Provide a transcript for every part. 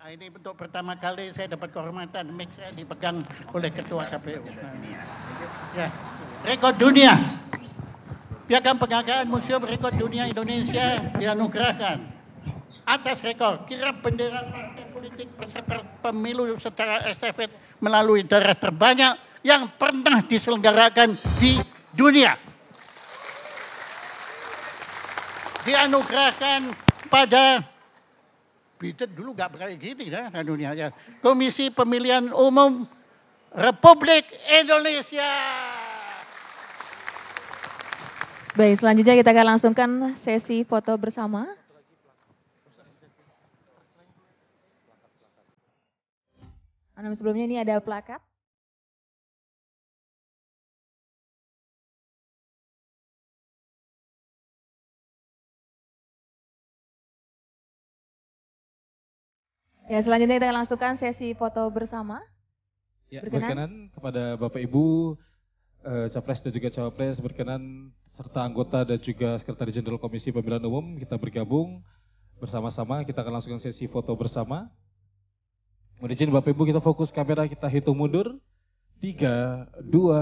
Nah, ini untuk pertama kali saya dapat kehormatan mix saya dipegang oleh Ketua KPU. Ya. Rekor dunia. Piagam penghargaan Museum Rekor Dunia Indonesia dianugerahkan atas rekor kirap bendera partai politik peserta pemilu secara estafet melalui daerah terbanyak yang pernah diselenggarakan di dunia. Dianugerahkan pada Biden dulu nggak kayak gini nah, dunia dunianya. Komisi Pemilihan Umum Republik Indonesia. Baik, selanjutnya kita akan langsungkan sesi foto bersama. Sebelumnya ini ada plakat. Ya, selanjutnya kita langsungkan sesi foto bersama. Ya, berkenan, berkenan kepada Bapak Ibu eh, Capres dan juga Cawapres berkenan serta anggota dan juga Sekretaris Jenderal Komisi Pemilihan Umum kita bergabung bersama-sama kita akan langsungkan sesi foto bersama. Mohon Bapak Ibu kita fokus kamera kita hitung mundur. 3 2 1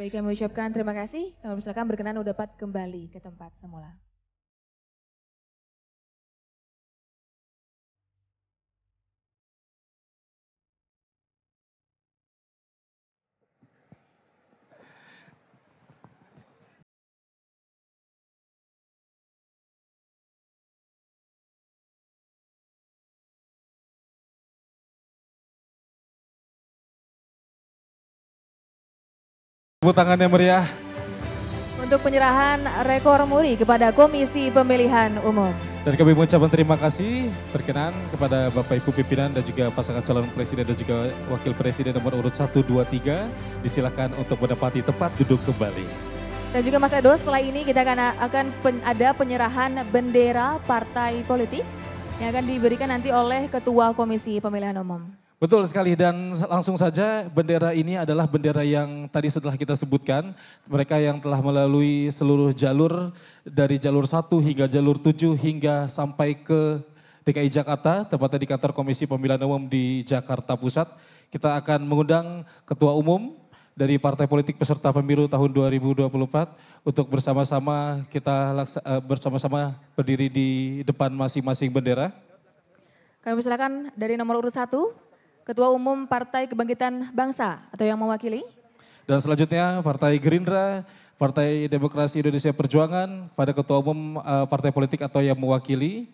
Baik, kami ucapkan terima kasih. Kami silakan berkenan udah dapat kembali ke tempat semula. Tepuk tangannya meriah. Untuk penyerahan rekor muri kepada Komisi Pemilihan Umum. Dan kami mengucapkan terima kasih berkenan kepada Bapak Ibu Pimpinan dan juga pasangan calon presiden dan juga wakil presiden nomor urut 1, 2, 3. Disilakan untuk mendapati tempat duduk kembali. Dan juga Mas Edo setelah ini kita akan, akan pen, ada penyerahan bendera partai politik yang akan diberikan nanti oleh Ketua Komisi Pemilihan Umum. Betul sekali dan langsung saja bendera ini adalah bendera yang tadi setelah kita sebutkan. Mereka yang telah melalui seluruh jalur dari jalur 1 hingga jalur 7 hingga sampai ke DKI Jakarta, tepatnya di kantor Komisi Pemilihan Umum di Jakarta Pusat. Kita akan mengundang Ketua Umum dari Partai Politik Peserta Pemilu tahun 2024 untuk bersama-sama kita eh, bersama-sama berdiri di depan masing-masing bendera. Kami persilakan dari nomor urut 1, Ketua Umum Partai Kebangkitan Bangsa atau yang mewakili. Dan selanjutnya Partai Gerindra, Partai Demokrasi Indonesia Perjuangan pada Ketua Umum eh, Partai Politik atau yang mewakili.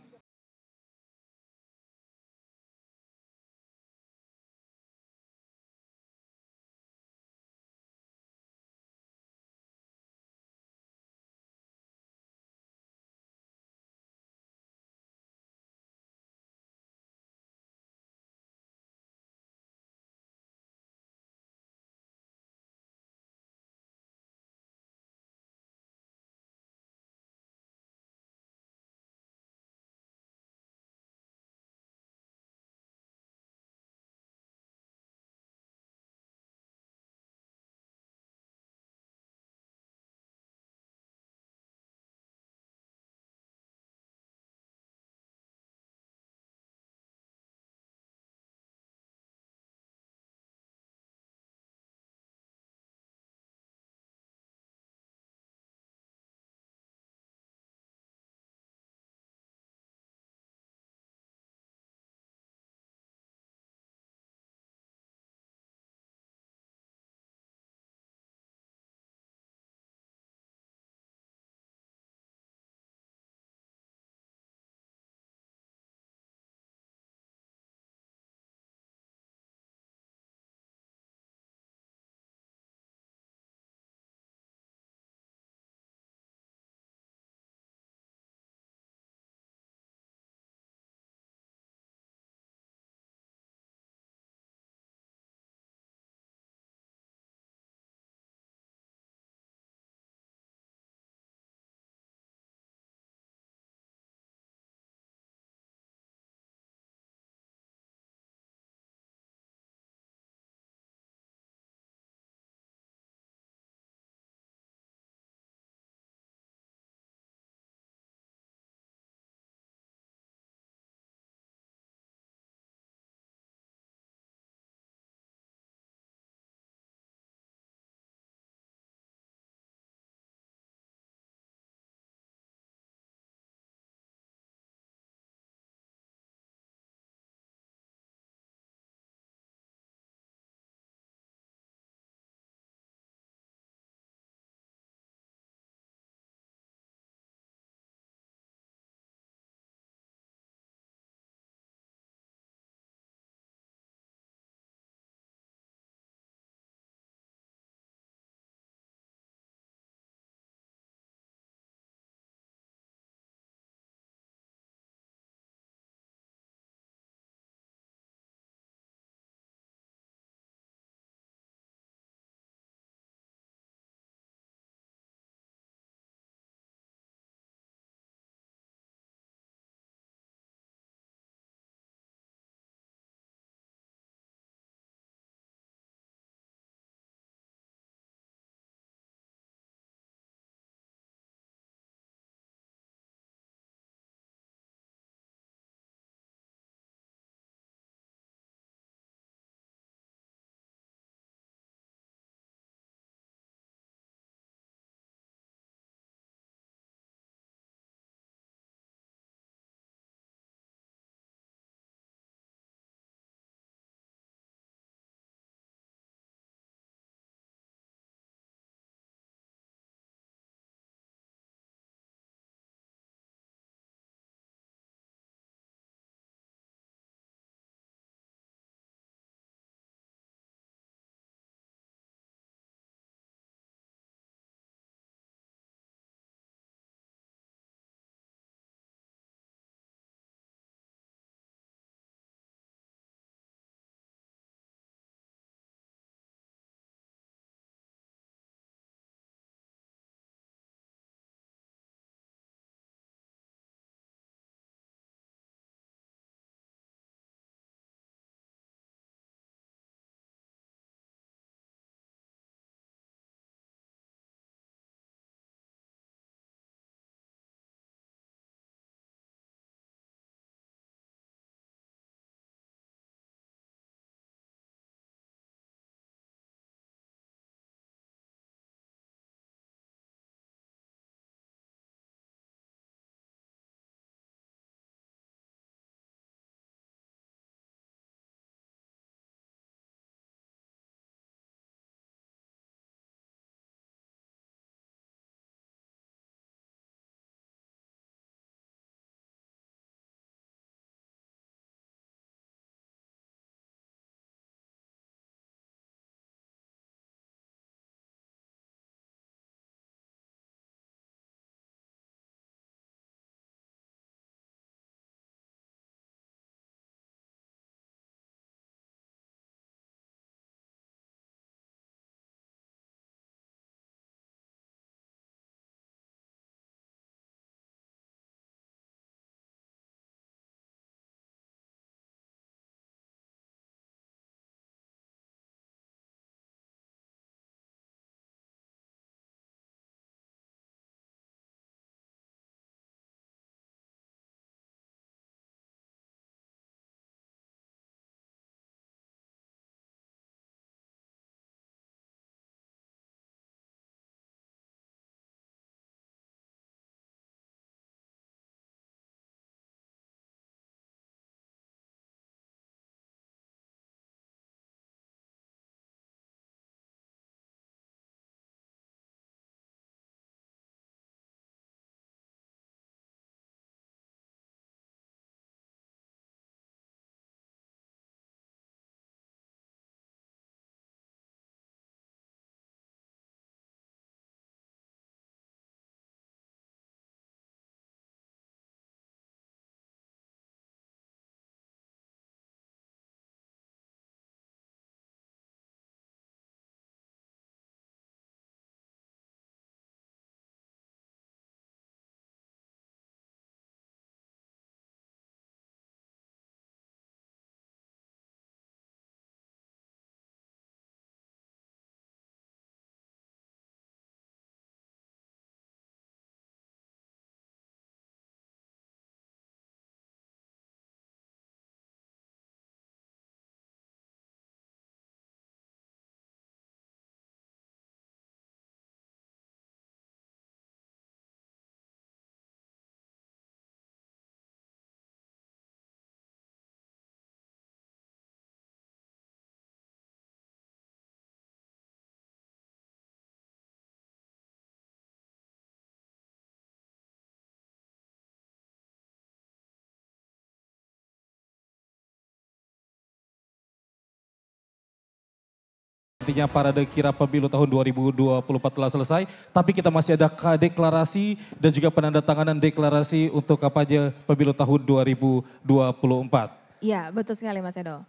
Artinya parade kira pemilu tahun 2024 telah selesai, tapi kita masih ada deklarasi dan juga penandatanganan deklarasi untuk apa aja pemilu tahun 2024. Iya, betul sekali Mas Edo.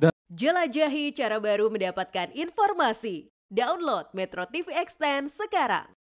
Dan... Jelajahi cara baru mendapatkan informasi. Download Metro TV Extend sekarang.